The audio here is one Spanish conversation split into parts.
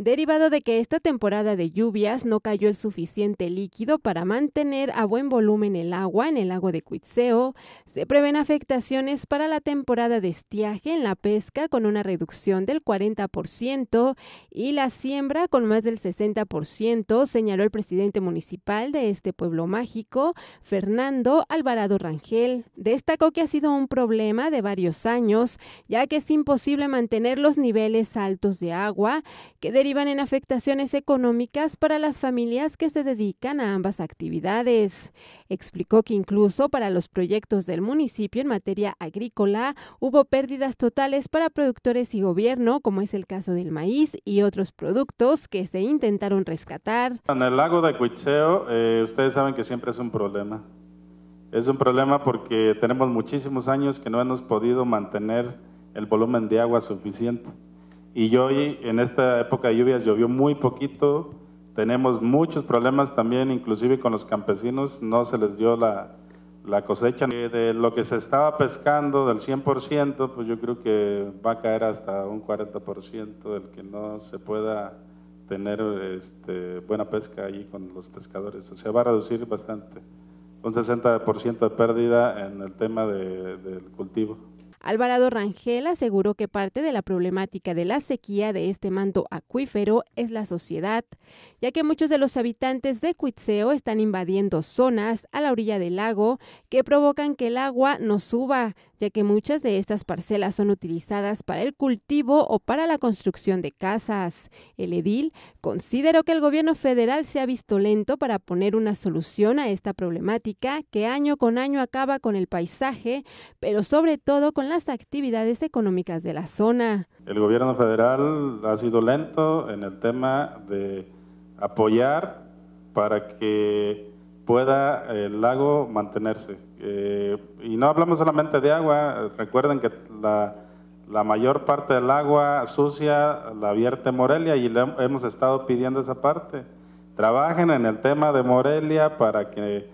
derivado de que esta temporada de lluvias no cayó el suficiente líquido para mantener a buen volumen el agua en el lago de Cuitzeo, se prevén afectaciones para la temporada de estiaje en la pesca con una reducción del 40% y la siembra con más del 60%, señaló el presidente municipal de este pueblo mágico, Fernando Alvarado Rangel. Destacó que ha sido un problema de varios años, ya que es imposible mantener los niveles altos de agua que deriva iban en afectaciones económicas para las familias que se dedican a ambas actividades. Explicó que incluso para los proyectos del municipio en materia agrícola hubo pérdidas totales para productores y gobierno, como es el caso del maíz y otros productos que se intentaron rescatar. En el lago de Cuicheo, eh, ustedes saben que siempre es un problema. Es un problema porque tenemos muchísimos años que no hemos podido mantener el volumen de agua suficiente. Y hoy, en esta época de lluvias, llovió muy poquito. Tenemos muchos problemas también, inclusive con los campesinos, no se les dio la, cosecha. Eh, de lo que se estaba pescando, del 100%, pues yo creo que va a caer hasta un 40% del que no se pueda tener este, buena pesca allí con los pescadores. O sea, va a reducir bastante, un 60% de pérdida en el tema del cultivo. Alvarado Rangel aseguró que parte de la problemática de la sequía de este manto acuífero es la sociedad, ya que muchos de los habitantes de Cuitseo están invadiendo zonas a la orilla del lago que provocan que el agua no suba, ya que muchas de estas parcelas son utilizadas para el cultivo o para la construcción de casas. El edil consideró que el gobierno federal se ha visto lento para poner una solución a esta problemática que año con año acaba con el paisaje, pero sobre todo con las actividades económicas de la zona. El gobierno federal ha sido lento en el tema de apoyar para que pueda el lago mantenerse. Eh, y no hablamos solamente de agua, recuerden que la, la mayor parte del agua sucia la vierte Morelia y le hemos estado pidiendo esa parte. Trabajen en el tema de Morelia para que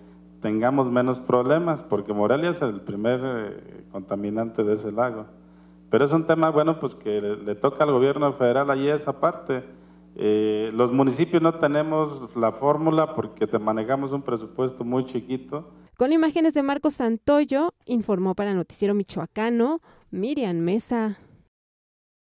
tengamos menos problemas, porque Morelia es el primer eh, contaminante de ese lago. Pero es un tema, bueno, pues que le, toca al gobierno federal allí esa parte. Eh, los municipios no tenemos la fórmula porque te manejamos un presupuesto muy chiquito. Con imágenes de Marcos Santoyo, informó para Noticiero Michoacano, Miriam Mesa.